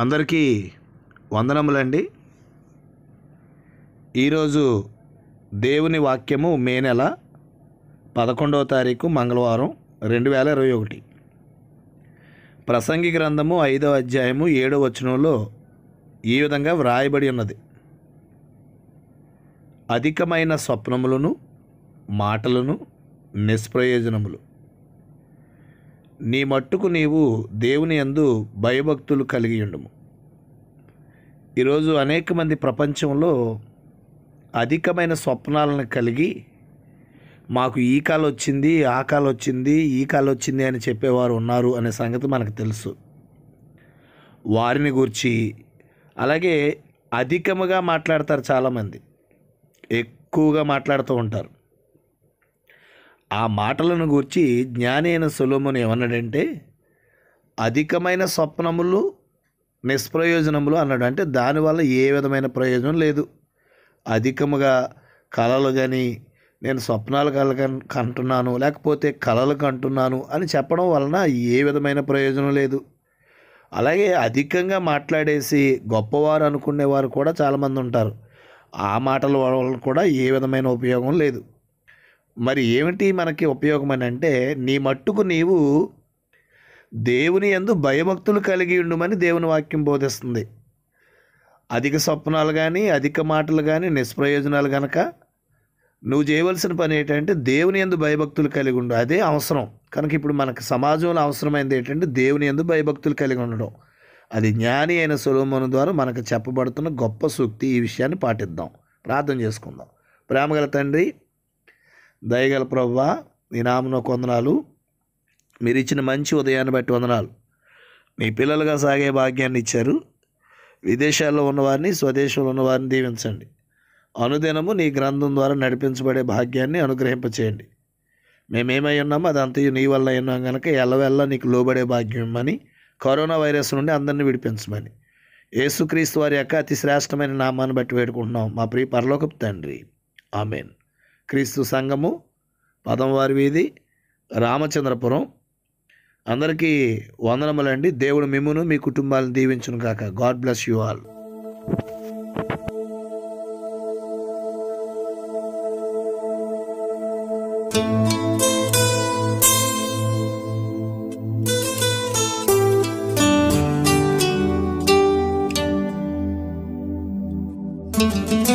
అందరికీ వందనములండి ఈరోజు దేవుని వాక్యము మే నెల పదకొండవ తారీఖు మంగళవారం రెండు వేల ఇరవై ఒకటి ప్రసంగి గ్రంథము ఐదవ అధ్యాయము ఏడవ వచనంలో ఈ విధంగా వ్రాయబడి ఉన్నది అధికమైన స్వప్నములను మాటలను నిష్ప్రయోజనములు నీ మట్టుకు నీవు దేవుని అందు భయభక్తులు కలిగి ఉండము ఈరోజు అనేక మంది ప్రపంచంలో అధికమైన స్వప్నాలను కలిగి మాకు ఈ కాలు వచ్చింది ఆ కాలు వచ్చింది ఈ కాలు వచ్చింది అని చెప్పేవారు ఉన్నారు అనే సంగతి మనకు తెలుసు వారిని గురించి అలాగే అధికముగా మాట్లాడతారు చాలామంది ఎక్కువగా మాట్లాడుతూ ఉంటారు ఆ మాటలను గూర్చి జ్ఞానైన సులోమును ఏమన్నాడంటే అధికమైన స్వప్నములు నిష్ప్రయోజనములు అన్నాడు అంటే దానివల్ల ఏ విధమైన ప్రయోజనం లేదు అధికముగా కళలు కానీ నేను స్వప్నాలు కల కంటున్నాను లేకపోతే కళలు కంటున్నాను అని చెప్పడం వలన ఏ విధమైన ప్రయోజనం లేదు అలాగే అధికంగా మాట్లాడేసి గొప్పవారు అనుకునేవారు కూడా చాలామంది ఉంటారు ఆ మాటల వల్ల కూడా ఏ విధమైన ఉపయోగం లేదు మరి ఏమిటి మనకి ఉపయోగం అని అంటే నీ మట్టుకు నీవు దేవుని ఎందు భయభక్తులు కలిగి ఉండుమని దేవుని వాక్యం బోధిస్తుంది అధిక స్వప్నాలు కానీ అధిక మాటలు కానీ నిష్ప్రయోజనాలు కనుక నువ్వు చేయవలసిన పని ఏంటంటే దేవుని ఎందు భయభక్తులు కలిగి ఉండు అదే అవసరం కనుక ఇప్పుడు మనకు సమాజంలో అవసరమైంది ఏంటంటే దేవుని ఎందు భయభక్తులు కలిగి ఉండడం అది జ్ఞాని అయిన సులోమోను ద్వారా మనకు చెప్పబడుతున్న గొప్ప సూక్తి ఈ విషయాన్ని పాటిద్దాం ప్రార్థన చేసుకుందాం ప్రేమగల తండ్రి దయగల ప్రవ్వా నీ కొందనాలు మీరు ఇచ్చిన మంచి ఉదయాన్ని బట్టి వందనాలు మీ పిల్లలుగా సాగే భాగ్యాన్ని ఇచ్చారు విదేశాల్లో ఉన్నవారిని స్వదేశంలో ఉన్నవారిని దీవించండి అనుదినము నీ గ్రంథం ద్వారా నడిపించబడే భాగ్యాన్ని అనుగ్రహింపచేయండి మేమేమై ఉన్నామో అదంతయు నీ వల్ల అయినాం కనుక ఎల్లవెల్ల నీకు లోబడే భాగ్యం ఇమ్మని కరోనా వైరస్ నుండి అందరినీ విడిపించమని యేసుక్రీస్తు వారి యొక్క అతి శ్రేష్టమైన నామాన్ని బట్టి వేడుకుంటున్నాం మా ప్రియ పరలోకపు తండ్రి ఆమెన్ క్రీస్తు సంఘము పదంవారి వీధి రామచంద్రపురం అందరికీ వందనములండి దేవుడు మిమ్మును మీ కుటుంబాలను దీవించును కాక God bless you all thank you